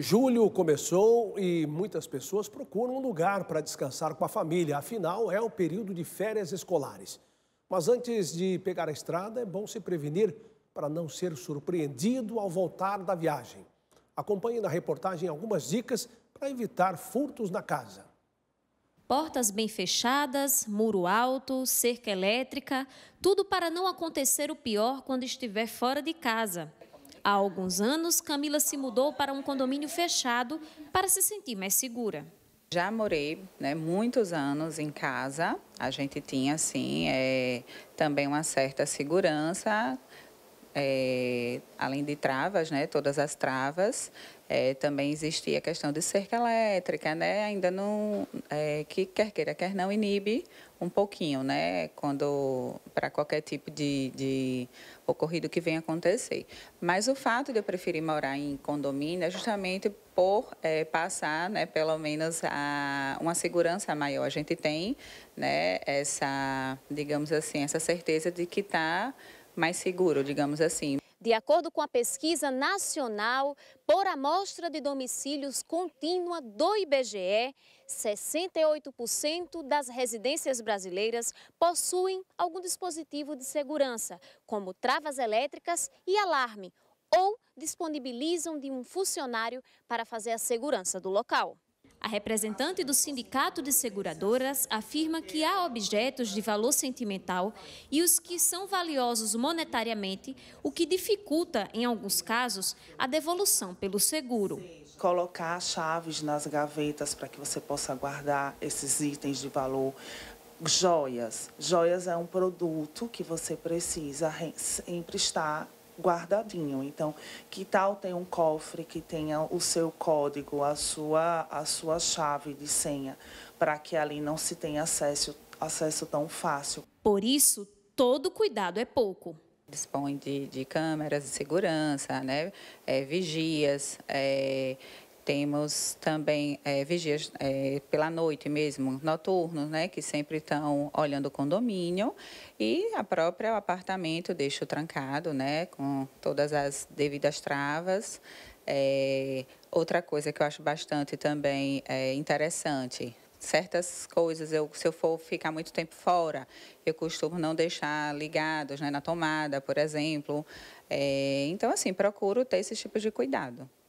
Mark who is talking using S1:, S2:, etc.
S1: Julho começou e muitas pessoas procuram um lugar para descansar com a família, afinal é o período de férias escolares. Mas antes de pegar a estrada, é bom se prevenir para não ser surpreendido ao voltar da viagem. Acompanhe na reportagem algumas dicas para evitar furtos na casa.
S2: Portas bem fechadas, muro alto, cerca elétrica, tudo para não acontecer o pior quando estiver fora de casa. Há alguns anos, Camila se mudou para um condomínio fechado para se sentir mais segura.
S3: Já morei né, muitos anos em casa. A gente tinha, assim, é, também uma certa segurança é, além de travas, né, todas as travas, é, também existia a questão de cerca elétrica, né, ainda não, é, que quer queira, quer não, inibe um pouquinho, né, quando, para qualquer tipo de, de ocorrido que venha acontecer. Mas o fato de eu preferir morar em condomínio é justamente por é, passar, né, pelo menos a, uma segurança maior. A gente tem, né, essa, digamos assim, essa certeza de que está mais seguro, digamos assim.
S2: De acordo com a pesquisa nacional, por amostra de domicílios contínua do IBGE, 68% das residências brasileiras possuem algum dispositivo de segurança, como travas elétricas e alarme, ou disponibilizam de um funcionário para fazer a segurança do local. A representante do Sindicato de Seguradoras afirma que há objetos de valor sentimental e os que são valiosos monetariamente, o que dificulta, em alguns casos, a devolução pelo seguro.
S4: Colocar chaves nas gavetas para que você possa guardar esses itens de valor. Joias. Joias é um produto que você precisa sempre estar guardadinho. Então, que tal ter um cofre que tenha o seu código, a sua, a sua chave de senha, para que ali não se tenha acesso, acesso tão fácil.
S2: Por isso, todo cuidado é pouco.
S3: Dispõe de, de câmeras de segurança, né? É, vigias, é, temos também é, vigias é, pela noite mesmo, noturnos, né, que sempre estão olhando o condomínio e a própria apartamento deixo trancado, né, com todas as devidas travas. É, outra coisa que eu acho bastante também é, interessante, certas coisas, eu, se eu for ficar muito tempo fora, eu costumo não deixar ligados né, na tomada, por exemplo. É, então, assim, procuro ter esse tipo de cuidado.